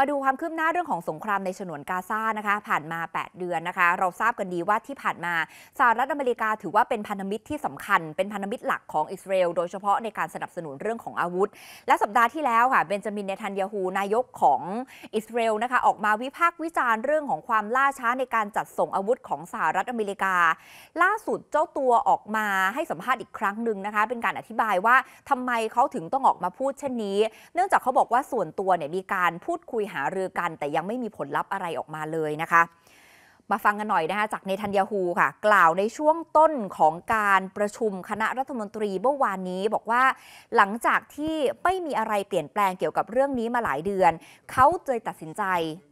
มาดูความคืบหน้าเรื่องของสงครามในฉนวนกาซานะคะ ผ่านมา 8 เดือนนะคะ เราทราบกันดีว่าที่ผ่านมาสหรัฐอเมริกาถือว่าเป็นพันธมิตรที่สำคัญเป็นพันธมิตรหลักของอิสราเอลโดยเฉพาะในการสนับสนุนเรื่องของอาวุธ และสัปดาห์ที่แล้วค่ะเบนจามินเนทันยาฮูนายกของอิสราเอลนะคะออกมาวิพากษ์วิจารณ์เรื่องของความล่าช้าในการจัดส่งอาวุธของสหรัฐอเมริกา ล่าสุดเจ้าตัวออกมาให้สัมภาษณ์อีกครั้งหนึ่งนะคะ เป็นการอธิบายว่าทำไมเขาถึงต้องออกมาพูดเช่นนี้ เนื่องจากเขาบอกว่าส่วนตัวเนี่ยมีการพูดคุยหารือกันแต่ยังไม่มีผลลัพธ์อะไรออกมาเลยนะคะ มาฟังกันหน่อยนะคะจากเนทันยาฮูค่ะ กล่าวในช่วงต้นของการประชุมคณะรัฐมนตรีเมื่อวานนี้ บอกว่าหลังจากที่ไม่มีอะไรเปลี่ยนแปลงเกี่ยวกับเรื่องนี้มาหลายเดือนเขาเลยตัดสินใจ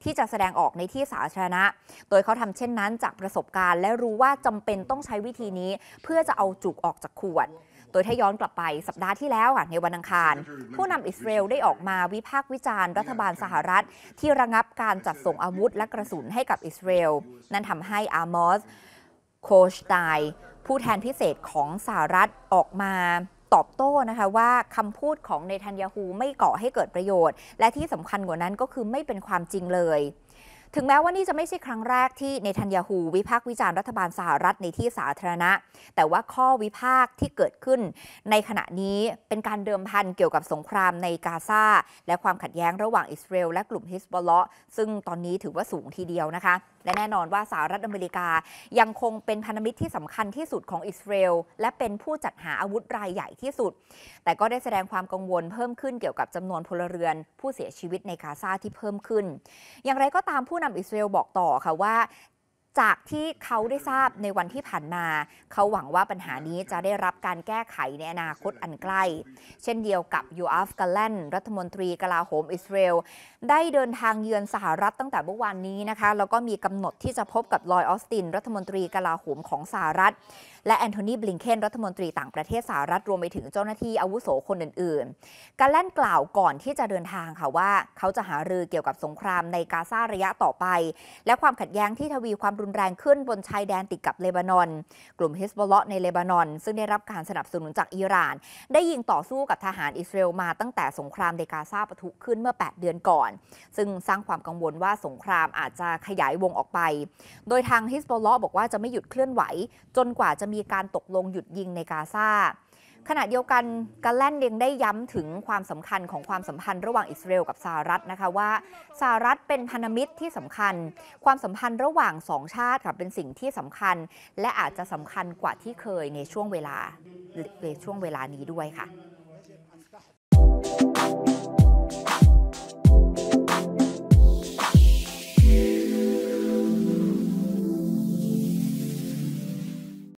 ที่จะแสดงออกในที่สาธารณะโดยเขาทำเช่นนั้นจากประสบการณ์ และรู้ว่าจำเป็นต้องใช้วิธีนี้เพื่อจะเอาจุกออกจากขวดโดยถ้าย้อนกลับไปสัปดาห์ที่แล้วค่ะในวันอังคาร ผู้นำอิสราเอลได้ออกมาวิพากษ์วิจารณ์รัฐบาลสหรัฐ ที่ระงับการจัดส่งอาวุธและกระสุนให้กับอิสราเอลนั่นทำให้อามอส โคชไยผู้แทนพิเศษของสหรัฐออกมาตอบโต้นะคะว่าคำพูดของเนทันยาฮูไม่ก่อให้เกิดประโยชน์ และที่สำคัญกว่านั้นก็คือไม่เป็นความจริงเลยถึงแม้ว่านี่จะไม่ใช่ครั้งแรกที่เนทันยาฮูวิพากษ์วิจารณ์รัฐบาลสหรัฐในที่สาธารณะ แต่ว่าข้อวิพากษ์ที่เกิดขึ้นในขณะนี้เป็นการเดิมพันเกี่ยวกับสงครามในกาซาและความขัดแย้งระหว่างอิสราเอลและกลุ่มฮิสบอลเลาะซึ่งตอนนี้ถือว่าสูงทีเดียวนะคะและแน่นอนว่าสหรัฐอเมริกายังคงเป็นพันธมิตรที่สำคัญที่สุดของอิสราเอลและเป็นผู้จัดหาอาวุธรายใหญ่ที่สุด แต่ก็ได้แสดงความกังวลเพิ่มขึ้นเกี่ยวกับจำนวนพลเรือน ผู้เสียชีวิตในกาซาที่เพิ่มขึ้น อย่างไรก็ตามผู้นำอิสราเอลบอกต่อค่ะว่าจากที่เขาได้ทราบในวันที่ผ่านมา เขาหวังว่าปัญหานี้จะได้รับการแก้ไขในอนาคตอันใกล้ เช่นเดียวกับยูอาฟกาแลนรัฐมนตรีกลาโหม อิสราเอลได้เดินทางเยือนสหรัฐตั้งแต่เมื่อวานนี้นะคะ แล้วก็มีกำหนดที่จะพบกับลอยออสตินรัฐมนตรีกลาโหมของสหรัฐ และแอนโทนีบลิงเคนรัฐมนตรีต่างประเทศสหรัฐ รวมไปถึงเจ้าหน้าที่อาวุโสคนอื่นๆกาแลนกล่าวก่อนที่จะเดินทางค่ะว่า เขาจะหารือเกี่ยวกับสงครามในกาซาระยะต่อไป และความขัดแย้งที่ทวีความรุนนแรงขึ้นบนชายแดนติดกับเลบานอน กลุ่มฮิสบอลเลในเลบานอน ซึ่งได้รับการสนับสนุนจากอิหร่าน ได้ยิงต่อสู้กับทหารอิสราเอลมาตั้งแต่สงครามเดกาซาปะทุขึ้นเมื่อ 8 เดือนก่อน ซึ่งสร้างความกังวลว่าสงครามอาจจะขยายวงออกไป โดยทางฮิสบอลบอกว่าจะไม่หยุดเคลื่อนไหว จนกว่าจะมีการตกลงหยุดยิงในกาซาขณะเดียวกันกาแลนยดงได้ย้ำถึงความสำคัญของความสัมพันธ์ระหว่างอิสราเอลกับสหรัฐนะคะว่าสหรัฐเป็นพันธมิตรที่สำคัญ ความสัมพันธ์ระหว่างสองชาติค่ะเป็นสิ่งที่สำคัญ และอาจจะสำคัญกว่าที่เคยในช่วงเวลาในช่วงเวลานี้ด้วยค่ะ